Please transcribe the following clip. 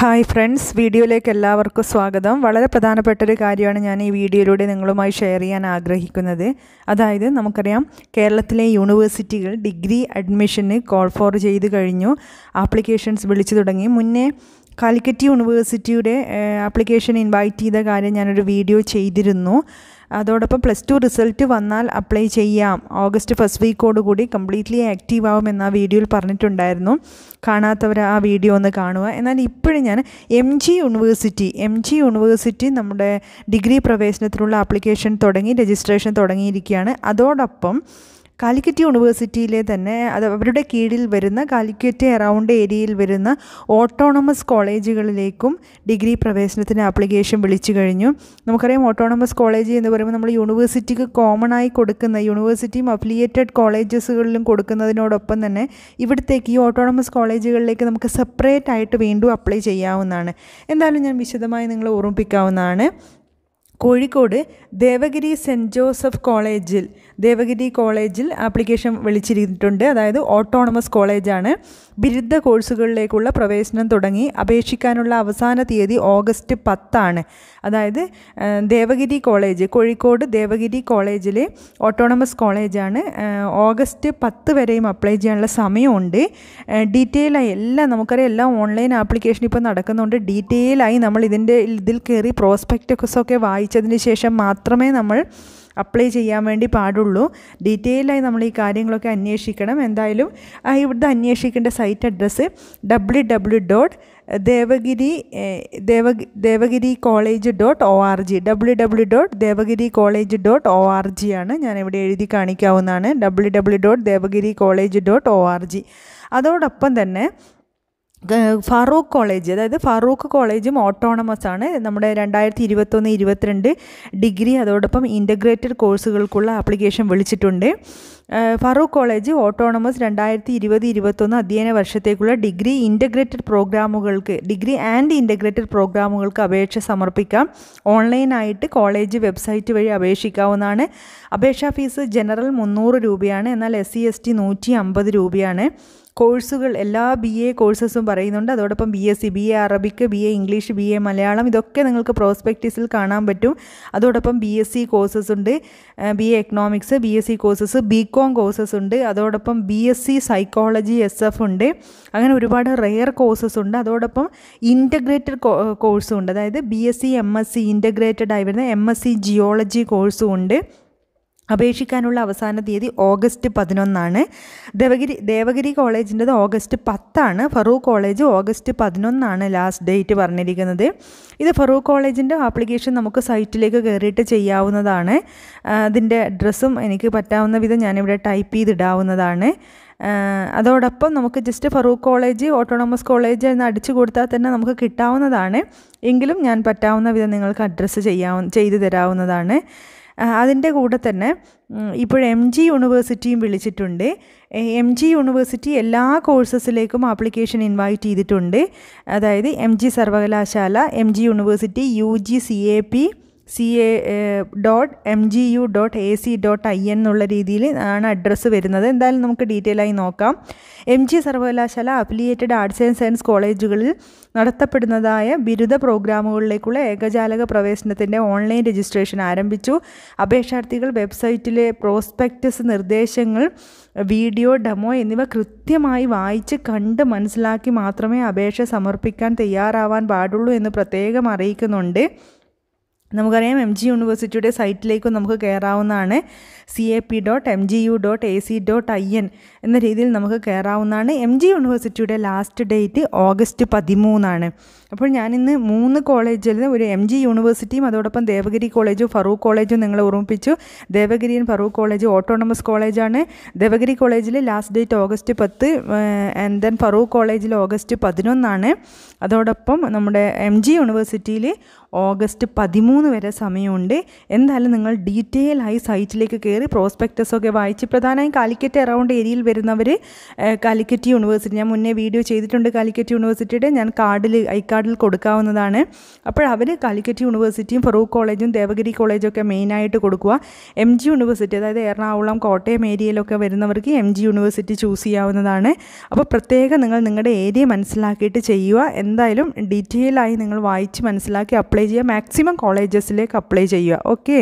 hi friends വീഡിയോയിലേക്ക് എല്ലാവർക്കും സ്വാഗതം വളരെ പ്രധാനപ്പെട്ട ഒരു കാര്യമാണ് ഞാൻ ഈ വീഡിയോയിലൂടെ നിങ്ങളുമായി ഷെയർ ചെയ്യാൻ ആഗ്രഹിക്കുന്നത് അതായത് നമുക്കറിയാം കേരളത്തിലെ യൂണിവേഴ്സിറ്റികൾ ഡിഗ്രി അഡ്മിഷന് കോൾ ഫോർ ചെയ്ത് കഴിഞ്ഞു ആപ്ലിക്കേഷൻസ് വിളിച്ചു തുടങ്ങി മുന്നേ കാലിക്കറ്റ് യൂണിവേഴ്സിറ്റിയുടെ ആപ്ലിക്കേഷൻ ഇൻവൈറ്റ് ചെയ്ത കാര്യം ഞാനൊരു വീഡിയോ ചെയ്തിരുന്നു അതോടൊപ്പം പ്ലസ് ടു റിസൾട്ട് വന്നാൽ അപ്ലൈ ചെയ്യാം ഓഗസ്റ്റ് ഫസ്റ്റ് വീക്കോട് കൂടി കംപ്ലീറ്റ്ലി ആക്റ്റീവ് ആവും എന്ന ആ വീഡിയോയിൽ പറഞ്ഞിട്ടുണ്ടായിരുന്നു കാണാത്തവർ ആ വീഡിയോ ഒന്ന് കാണുക എന്നാൽ ഇപ്പോഴും ഞാൻ M G university M G university നമ്മുടെ ഡിഗ്രി പ്രവേശനത്തിനുള്ള ആപ്ലിക്കേഷൻ തുടങ്ങി രജിസ്ട്രേഷൻ തുടങ്ങിയിരിക്കുകയാണ് അതോടൊപ്പം കാലിക്കറ്റ് യൂണിവേഴ്സിറ്റിയിലെ തന്നെ അത് അവരുടെ കീഴിൽ വരുന്ന കാലിക്കറ്റ് അറൗണ്ട് ഏരിയയിൽ വരുന്ന ഓട്ടോണമസ് കോളേജുകളിലേക്കും ഡിഗ്രി പ്രവേശനത്തിന് ആപ്ലിക്കേഷൻ വിളിച്ചു കഴിഞ്ഞു നമുക്കറിയാം ഓട്ടോണമസ് കോളേജ് എന്ന് പറയുമ്പോൾ നമ്മൾ യൂണിവേഴ്സിറ്റിക്ക് കോമൺ ആയി കൊടുക്കുന്ന യൂണിവേഴ്സിറ്റിയും അഫിലിയേറ്റഡ് കോളേജസുകളിലും കൊടുക്കുന്നതിനോടൊപ്പം തന്നെ ഇവിടുത്തേക്ക് ഈ ഓട്ടോണമസ് കോളേജുകളിലേക്ക് നമുക്ക് സെപ്പറേറ്റ് ആയിട്ട് വീണ്ടും അപ്ലൈ ചെയ്യാവുന്നതാണ് എന്തായാലും ഞാൻ വിശദമായി നിങ്ങളെ ഓർമ്മിപ്പിക്കാവുന്നതാണ് കോഴിക്കോട് ദേവഗിരി സെൻറ്റ് ജോസഫ് കോളേജിൽ ദേവഗിരി കോളേജിൽ ആപ്ലിക്കേഷൻ വിളിച്ചിരുന്നിട്ടുണ്ട് അതായത് ഓട്ടോണമസ് കോളേജാണ് ബിരുദ കോഴ്സുകളിലേക്കുള്ള പ്രവേശനം തുടങ്ങി അപേക്ഷിക്കാനുള്ള അവസാന തീയതി ഓഗസ്റ്റ് പത്താണ് അതായത് ദേവഗിരി കോളേജ് കോഴിക്കോട് ദേവഗിരി കോളേജിലെ ഓട്ടോണമസ് കോളേജാണ് ഓഗസ്റ്റ് പത്ത് വരെയും അപ്ലൈ ചെയ്യാനുള്ള സമയമുണ്ട് ഡീറ്റെയിലായി എല്ലാം നമുക്കറിയാം എല്ലാം ഓൺലൈൻ ആപ്ലിക്കേഷൻ ഇപ്പോൾ നടക്കുന്നുണ്ട് ഡീറ്റെയിലായി നമ്മൾ ഇതിൻ്റെ ഇതിൽ കയറി പ്രോസ്പെക്റ്റസ് ഒക്കെ വായിച്ച് വായിച്ചതിന് ശേഷം മാത്രമേ നമ്മൾ അപ്ലൈ ചെയ്യാൻ വേണ്ടി പാടുള്ളൂ ഡീറ്റെയിലായി നമ്മൾ ഈ കാര്യങ്ങളൊക്കെ അന്വേഷിക്കണം എന്തായാലും ഇവിടുത്തെ അന്വേഷിക്കേണ്ട site address W W dot Devagiri Deva Devagiri college dot O R G W W dot Devagiri college dot O R G ആണ് ഞാനിവിടെ എഴുതി കാണിക്കാവുന്നതാണ് W W dot Devagiri college dot O R G അതോടൊപ്പം തന്നെ ഫറൂഖ് കോളേജ് അതായത് ഫറൂഖ് കോളേജും ഓട്ടോണമസ് ആണ് നമ്മുടെ രണ്ടായിരത്തി ഇരുപത്തൊന്ന് ഇരുപത്തിരണ്ട് ഡിഗ്രി അതോടൊപ്പം ഇൻ്റഗ്രേറ്റഡ് കോഴ്സുകൾക്കുള്ള ആപ്ലിക്കേഷൻ വിളിച്ചിട്ടുണ്ട് ഫറൂഖ് കോളേജ് ഓട്ടോണമസ് രണ്ടായിരത്തി ഇരുപത് ഇരുപത്തൊന്ന് അധ്യയന വർഷത്തേക്കുള്ള ഡിഗ്രി ഇൻ്റഗ്രേറ്റഡ് പ്രോഗ്രാമുകൾക്ക് ഡിഗ്രി ആൻഡ് ഇൻ്റഗ്രേറ്റഡ് പ്രോഗ്രാമുകൾക്ക് അപേക്ഷ സമർപ്പിക്കാം ഓൺലൈനായിട്ട് കോളേജ് വെബ്സൈറ്റ് വഴി അപേക്ഷിക്കാവുന്നതാണ് അപേക്ഷാ ഫീസ് ജനറൽ മുന്നൂറ് രൂപയാണ് എന്നാൽ എസ് സി എസ് ടി നൂറ്റി അമ്പത് രൂപയാണ് കോഴ്സുകൾ എല്ലാ ബി എ കോഴ്സസും പറയുന്നുണ്ട് അതോടൊപ്പം B S C B A Arabic B A English B A Malayalam ഇതൊക്കെ നിങ്ങൾക്ക് പ്രോസ്പെക്റ്റീസിൽ കാണാൻ പറ്റും അതോടൊപ്പം ബി എസ് സി കോഴ്സസ് ഉണ്ട് B A economics B S C courses B com courses ഉണ്ട് അതോടൊപ്പം B S C psychology S F ഉണ്ട് അങ്ങനെ ഒരുപാട് റെയർ കോഴ്സസ് ഉണ്ട് അതോടൊപ്പം ഇൻറ്റഗ്രേറ്റഡ് കോഴ്സും ഉണ്ട് അതായത് B S C M S C integrated ആയി വരുന്ന എം എസ് സി ജിയോളജി കോഴ്സും ഉണ്ട് അപേക്ഷിക്കാനുള്ള അവസാന തീയതി ഓഗസ്റ്റ് പതിനൊന്നാണ് ദേവഗിരി ദേവഗിരി കോളേജിൻ്റെത് ഓഗസ്റ്റ് പത്താണ് ഫറൂഖ് കോളേജ് ഓഗസ്റ്റ് പതിനൊന്നാണ് ലാസ്റ്റ് ഡേറ്റ് പറഞ്ഞിരിക്കുന്നത് ഇത് ഫറൂഖ് കോളേജിൻ്റെ ആപ്ലിക്കേഷൻ നമുക്ക് സൈറ്റിലേക്ക് കയറിയിട്ട് ചെയ്യാവുന്നതാണ് അതിൻ്റെ അഡ്രസ്സും എനിക്ക് പറ്റാവുന്ന വിധം ഞാനിവിടെ ടൈപ്പ് ചെയ്തിടാവുന്നതാണ് അതോടൊപ്പം നമുക്ക് just Farook college autonomous college എന്ന് അടിച്ചു കൊടുത്താൽ തന്നെ നമുക്ക് കിട്ടാവുന്നതാണ് എങ്കിലും ഞാൻ പറ്റാവുന്ന വിധം നിങ്ങൾക്ക് അഡ്രസ്സ് ചെയ്യാവുന്ന ചെയ്തു തരാവുന്നതാണ് അതിൻ്റെ കൂടെ തന്നെ ഇപ്പോൾ എം ജി യൂണിവേഴ്സിറ്റിയും വിളിച്ചിട്ടുണ്ട് എം ജി യൂണിവേഴ്സിറ്റി എല്ലാ കോഴ്സസിലേക്കും ആപ്ലിക്കേഷൻ ഇൻവൈറ്റ് ചെയ്തിട്ടുണ്ട് അതായത് എം ജി സർവകലാശാല M G university U G C A P C A dot M G U dot A C dot I N എന്നുള്ള രീതിയിൽ ആണ് അഡ്രസ്സ് വരുന്നത് എന്തായാലും നമുക്ക് ഡീറ്റെയിൽ ആയി നോക്കാം എം ജി സർവകലാശാല അഫിലിയേറ്റഡ് ആർട്സ് ആൻഡ് സയൻസ് കോളേജുകളിൽ നടത്തപ്പെടുന്നതായ ബിരുദ പ്രോഗ്രാമുകളിലേക്കുള്ള ഏകജാലക പ്രവേശനത്തിൻ്റെ ഓൺലൈൻ രജിസ്ട്രേഷൻ ആരംഭിച്ചു അപേക്ഷാർത്ഥികൾ വെബ്സൈറ്റിലെ പ്രോസ്പെക്റ്റസ് നിർദ്ദേശങ്ങൾ വീഡിയോ ഡെമോ എന്നിവ കൃത്യമായി വായിച്ച് കണ്ട് മനസ്സിലാക്കി മാത്രമേ അപേക്ഷ സമർപ്പിക്കാൻ തയ്യാറാവാൻ പാടുള്ളൂ എന്ന് പ്രത്യേകം അറിയിക്കുന്നുണ്ട് നമുക്കറിയാം എം ജി യൂണിവേഴ്സിറ്റിയുടെ സൈറ്റിലേക്കും നമുക്ക് കയറാവുന്നതാണ് C A P dot M G U dot A C dot I N എന്ന രീതിയിൽ നമുക്ക് കയറാവുന്നതാണ് എം ജി യൂണിവേഴ്സിറ്റിയുടെ ലാസ്റ്റ് ഡേറ്റ് ഓഗസ്റ്റ് പതിമൂന്നാണ് അപ്പോൾ ഞാനിന്ന് മൂന്ന് കോളേജിൽ ഒരു എം ജി യൂണിവേഴ്സിറ്റിയും അതോടൊപ്പം ദേവഗിരി കോളേജും ഫറൂഖ് കോളേജും നിങ്ങളെ ഓർമ്മിപ്പിച്ചു ദേവഗിരിയും ഫറൂഖ് കോളേജ് ഓട്ടോണമസ് കോളേജാണ് ദേവഗിരി കോളേജിൽ ലാസ്റ്റ് ഡേറ്റ് ഓഗസ്റ്റ് പത്ത് ആൻഡ് ദെൻ ഫറൂഖ് കോളേജിൽ ഓഗസ്റ്റ് പതിനൊന്നാണ് അതോടൊപ്പം നമ്മുടെ എം ജി യൂണിവേഴ്സിറ്റിയിൽ ഓഗസ്റ്റ് പതിമൂന്ന് വരെ സമയമുണ്ട് എന്തായാലും നിങ്ങൾ ഡീറ്റെയിൽ ആയി സൈറ്റിലേക്ക് കയറി പ്രോസ്പെക്റ്റസൊക്കെ വായിച്ച് പ്രധാനമായും കാലിക്കറ്റ് അറൗണ്ട് ഏരിയയിൽ വരുന്നവർ കാലിക്കറ്റ് യൂണിവേഴ്സിറ്റി ഞാൻ മുന്നേ വീഡിയോ ചെയ്തിട്ടുണ്ട് കാലിക്കറ്റ് യൂണിവേഴ്സിറ്റിയുടെ ഞാൻ കാർഡിൽ ഐ കാർഡിൽ കൊടുക്കാവുന്നതാണ് അപ്പോൾ അവർ കാലിക്കറ്റ് യൂണിവേഴ്സിറ്റിയും ഫറൂഖ് കോളേജും ദേവഗിരി കോളേജും ഒക്കെ മെയിനായിട്ട് കൊടുക്കുക എം ജി യൂണിവേഴ്സിറ്റി അതായത് എറണാകുളം കോട്ടയം ഏരിയയിലൊക്കെ വരുന്നവർക്ക് എം ജി യൂണിവേഴ്സിറ്റി ചൂസ് ചെയ്യാവുന്നതാണ് അപ്പോൾ പ്രത്യേകം നിങ്ങൾ നിങ്ങളുടെ ഏരിയ മനസ്സിലാക്കിയിട്ട് ചെയ്യുക എന്തായാലും ഡീറ്റെയിൽ ആയി നിങ്ങൾ വായിച്ച് മനസ്സിലാക്കി apply apply maximum colleges apply okay